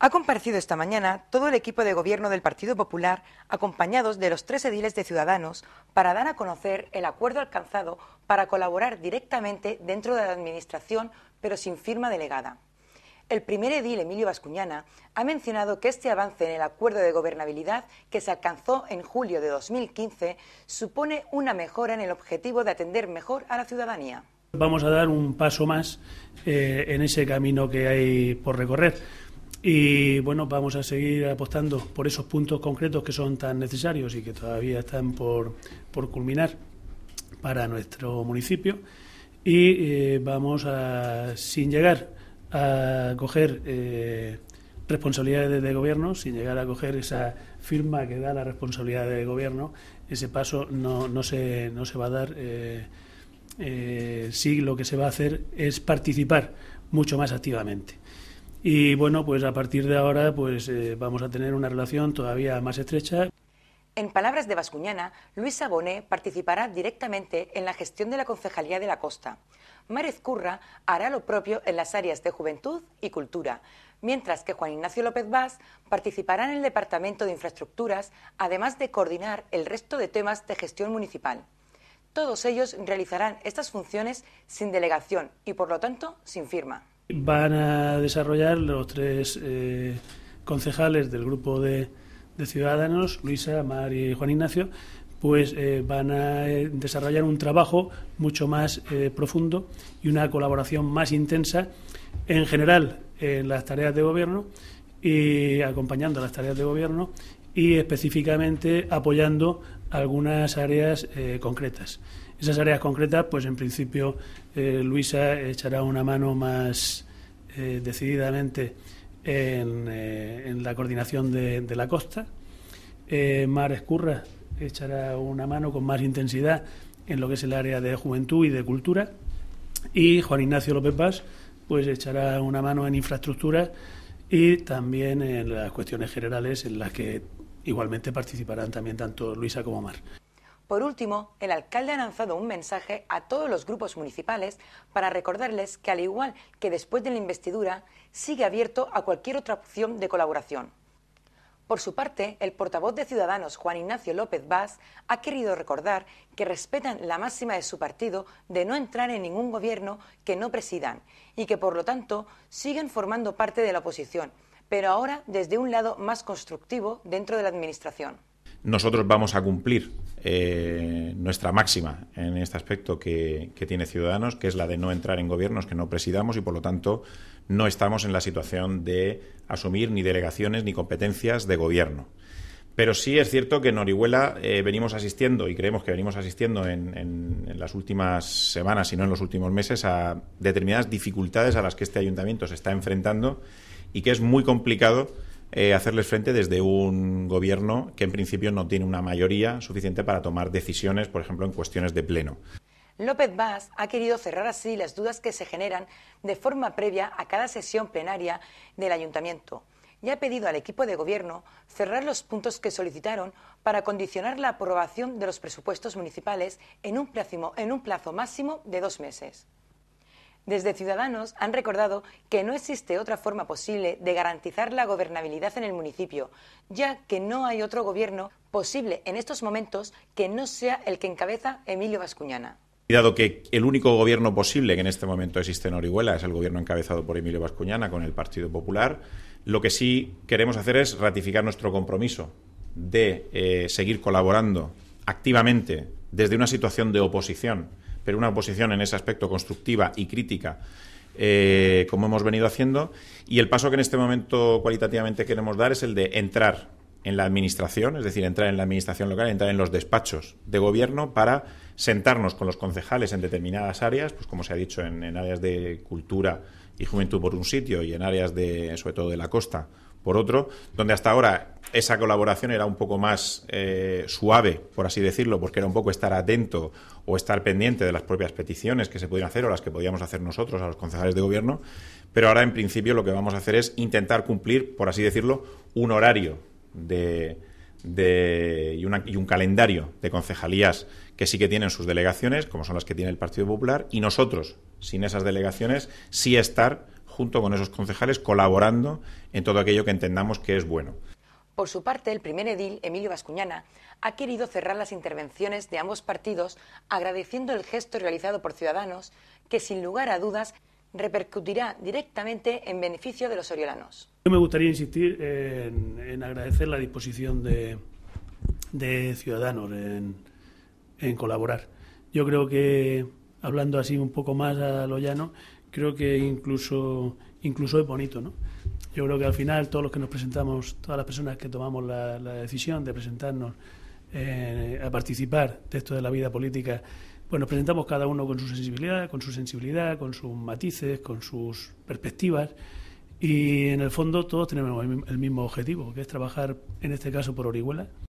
Ha comparecido esta mañana todo el equipo de gobierno del Partido Popular, acompañados de los tres ediles de Ciudadanos, para dar a conocer el acuerdo alcanzado para colaborar directamente dentro de la Administración, pero sin firma delegada. El primer edil, Emilio Bascuñana, ha mencionado que este avance en el acuerdo de gobernabilidad que se alcanzó en julio de 2015 supone una mejora en el objetivo de atender mejor a la ciudadanía. Vamos a dar un paso más eh, en ese camino que hay por recorrer y bueno, vamos a seguir apostando por esos puntos concretos que son tan necesarios y que todavía están por, culminar para nuestro municipio. Y eh, vamos a, sin llegar a coger eh, responsabilidades de gobierno, sin llegar a coger esa firma que da la responsabilidad de gobierno, ese paso no, se, no se va a dar. Eh, eh, sí, lo que se va a hacer es participar mucho más activamente. Y bueno, pues a partir de ahora pues eh, vamos a tener una relación todavía más estrecha. En palabras de Bascuñana, Luis Saboné participará directamente en la gestión de la Concejalía de la Costa. Márez Curra hará lo propio en las áreas de juventud y cultura, mientras que Juan Ignacio López Vaz participará en el Departamento de Infraestructuras, además de coordinar el resto de temas de gestión municipal. Todos ellos realizarán estas funciones sin delegación y, por lo tanto, sin firma. Van a desarrollar los tres eh, concejales del grupo de, Ciudadanos, Luisa, Mar y Juan Ignacio, pues eh, van a eh, desarrollar un trabajo mucho más profundo y una colaboración más intensa en general en las tareas de gobierno y acompañando las tareas de gobierno y específicamente apoyando algunas áreas eh, concretas. Esas áreas concretas, pues en principio eh, Luisa echará una mano más eh, decididamente en, la coordinación de, de la costa. Mar Escurra echará una mano con más intensidad en lo que es el área de juventud y de cultura. Y Juan Ignacio López Paz pues echará una mano en infraestructuras y también en las cuestiones generales en las que Igualmente participarán también tanto Luisa como Mar. Por último, el alcalde ha lanzado un mensaje a todos los grupos municipales para recordarles que, al igual que después de la investidura, sigue abierto a cualquier otra opción de colaboración. Por su parte, el portavoz de Ciudadanos, Juan Ignacio López Vaz, ha querido recordar que respetan la máxima de su partido de no entrar en ningún gobierno que no presidan y que, por lo tanto, siguen formando parte de la oposición pero ahora desde un lado más constructivo dentro de la Administración. Nosotros vamos a cumplir eh, nuestra máxima en este aspecto que, tiene Ciudadanos, que es la de no entrar en gobiernos que no presidamos y, por lo tanto, no estamos en la situación de asumir ni delegaciones ni competencias de gobierno. Pero sí es cierto que en Orihuela eh, venimos asistiendo y creemos que venimos asistiendo en, en las últimas semanas, si no en los últimos meses, a determinadas dificultades a las que este ayuntamiento se está enfrentando y que es muy complicado eh, hacerles frente desde un gobierno que en principio no tiene una mayoría suficiente para tomar decisiones, por ejemplo, en cuestiones de pleno. López Vaz ha querido cerrar así las dudas que se generan de forma previa a cada sesión plenaria del ayuntamiento y ha pedido al equipo de gobierno cerrar los puntos que solicitaron para condicionar la aprobación de los presupuestos municipales en un plazo máximo de dos meses. Desde Ciudadanos han recordado que no existe otra forma posible de garantizar la gobernabilidad en el municipio, ya que no hay otro gobierno posible en estos momentos que no sea el que encabeza Emilio Vascuñana. Dado que el único gobierno posible que en este momento existe en Orihuela es el gobierno encabezado por Emilio Vascuñana con el Partido Popular, lo que sí queremos hacer es ratificar nuestro compromiso de eh, seguir colaborando activamente desde una situación de oposición pero una oposición en ese aspecto constructiva y crítica, eh, como hemos venido haciendo. Y el paso que en este momento cualitativamente queremos dar es el de entrar en la administración, es decir, entrar en la administración local, entrar en los despachos de gobierno para sentarnos con los concejales en determinadas áreas, pues como se ha dicho, en, en áreas de cultura y juventud por un sitio y en áreas de, sobre todo de la costa por otro, donde hasta ahora esa colaboración era un poco más eh, suave, por así decirlo, porque era un poco estar atento o estar pendiente de las propias peticiones que se podían hacer o las que podíamos hacer nosotros a los concejales de gobierno, pero ahora en principio lo que vamos a hacer es intentar cumplir, por así decirlo, un horario de, y, y, un calendario de concejalías que sí que tienen sus delegaciones, como son las que tiene el Partido Popular, y nosotros, sin esas delegaciones, sí estar junto con esos concejales, colaborando en todo aquello que entendamos que es bueno. Por su parte, el primer edil, Emilio Vascuñana... ha querido cerrar las intervenciones de ambos partidos agradeciendo el gesto realizado por Ciudadanos, que sin lugar a dudas repercutirá directamente en beneficio de los oriolanos. Yo me gustaría insistir en, agradecer la disposición de, Ciudadanos en, en, colaborar. Yo creo que, hablando así un poco más a lo llano, creo que incluso, incluso es bonito, ¿no? Yo creo que al final todos los que nos presentamos, todas las personas que tomamos la, decisión de presentarnos eh, a participar de esto de la vida política, pues nos presentamos cada uno con su sensibilidad, con su sensibilidad, con sus matices, con sus perspectivas. Y en el fondo todos tenemos el mismo objetivo, que es trabajar, en este caso, por Orihuela,